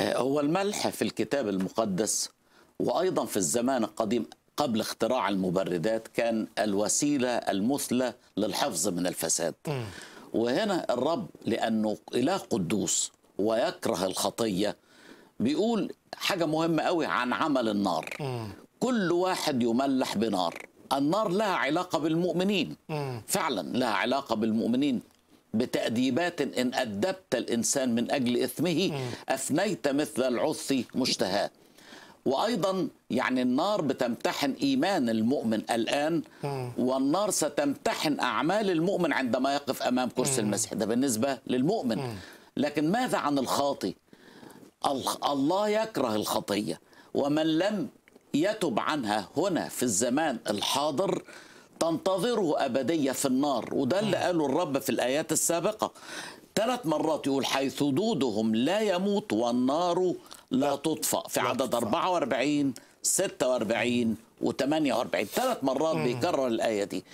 هو الملح في الكتاب المقدس وأيضا في الزمان القديم قبل اختراع المبردات كان الوسيلة المثلى للحفظ من الفساد وهنا الرب لأنه إله قدوس ويكره الخطية بيقول حاجة مهمة قوي عن عمل النار كل واحد يملح بنار النار لها علاقة بالمؤمنين فعلا لها علاقة بالمؤمنين بتأديبات إن أدبت الإنسان من أجل إثمه أفنيت مثل العث مشتهاه وأيضا يعني النار بتمتحن إيمان المؤمن الآن والنار ستمتحن أعمال المؤمن عندما يقف أمام كرسي المسيح ده بالنسبة للمؤمن لكن ماذا عن الخاطي الله يكره الخطية ومن لم يتب عنها هنا في الزمان الحاضر تنتظره أبدية في النار وده اللي قاله الرب في الآيات السابقة ثلاث مرات يقول حيث دودهم لا يموت والنار لا تطفأ في عدد 44 46 و 48 ثلاث مرات بيكرر الآية دي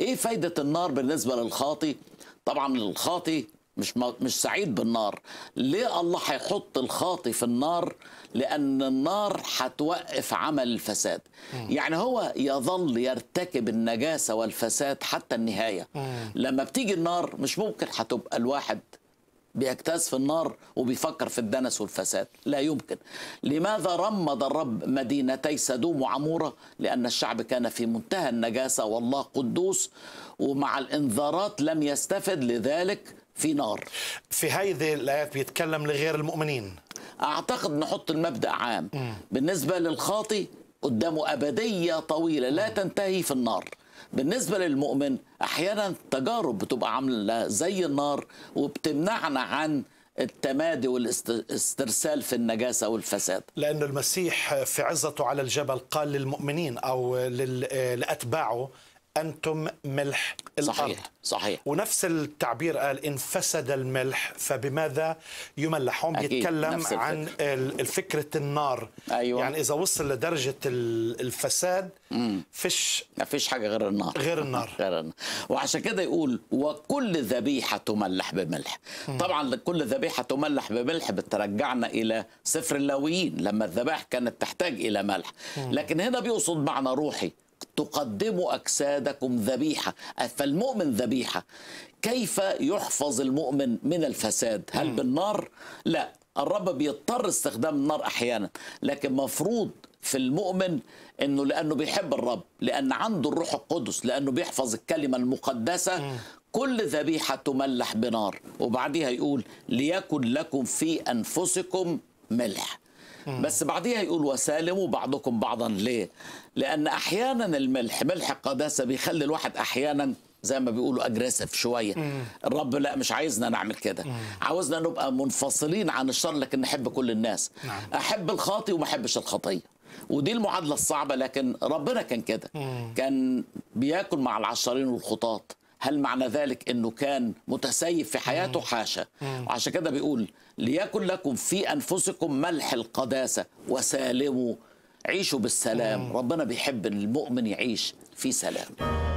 إيه فايدة النار بالنسبة للخاطي؟ طبعا الخاطي مش مش سعيد بالنار ليه الله هيحط الخاطي في النار لان النار هتوقف عمل الفساد مم. يعني هو يظل يرتكب النجاسه والفساد حتى النهايه مم. لما بتيجي النار مش ممكن هتبقى الواحد بيجتاز في النار وبيفكر في الدنس والفساد لا يمكن لماذا رمد الرب مدينتي سدوم وعمورة لأن الشعب كان في منتهى النجاسة والله قدوس ومع الإنذارات لم يستفد لذلك في نار في هذه الآيات بيتكلم لغير المؤمنين أعتقد نحط المبدأ عام م. بالنسبة للخاطي قدامه أبدية طويلة لا م. تنتهي في النار بالنسبة للمؤمن أحيانا تجارب بتبقى عاملة زي النار وبتمنعنا عن التمادي والاسترسال في النجاسة والفساد لأن المسيح في عزته على الجبل قال للمؤمنين أو لأتباعه أنتم ملح الأرض صحيح صحيح ونفس التعبير قال إن فسد الملح فبماذا يملح هون بيتكلم عن فكرة النار أيوة. يعني إذا وصل لدرجة الفساد مم. فش ما فيش حاجة غير النار غير النار غير النار وعشان كده يقول وكل ذبيحة تملح بملح مم. طبعا كل ذبيحة تملح بملح بترجعنا إلى سفر اللاويين لما الذبائح كانت تحتاج إلى ملح مم. لكن هنا بيقصد معنى روحي تقدموا أجسادكم ذبيحة أه، فالمؤمن ذبيحة كيف يحفظ المؤمن من الفساد هل بالنار؟ لا الرب بيضطر استخدام النار أحيانا لكن مفروض في المؤمن انه لانه بيحب الرب لان عنده الروح القدس لانه بيحفظ الكلمه المقدسه كل ذبيحه تملح بنار وبعديها يقول ليكن لكم في انفسكم ملح بس بعديها يقول وسالموا بعضكم بعضا ليه لان احيانا الملح ملح القداسه بيخلي الواحد احيانا زي ما بيقولوا اجريسيف شويه الرب لا مش عايزنا نعمل كده عاوزنا نبقى منفصلين عن الشر لكن نحب كل الناس نعم. احب الخاطي وما احبش الخطيه ودي المعادله الصعبه لكن ربنا كان كده كان بياكل مع العشرين والخطاط هل معنى ذلك انه كان متسيف في حياته حاشا وعشان كده بيقول ليكن لكم في انفسكم ملح القداسه وسالموا عيشوا بالسلام ربنا بيحب المؤمن يعيش في سلام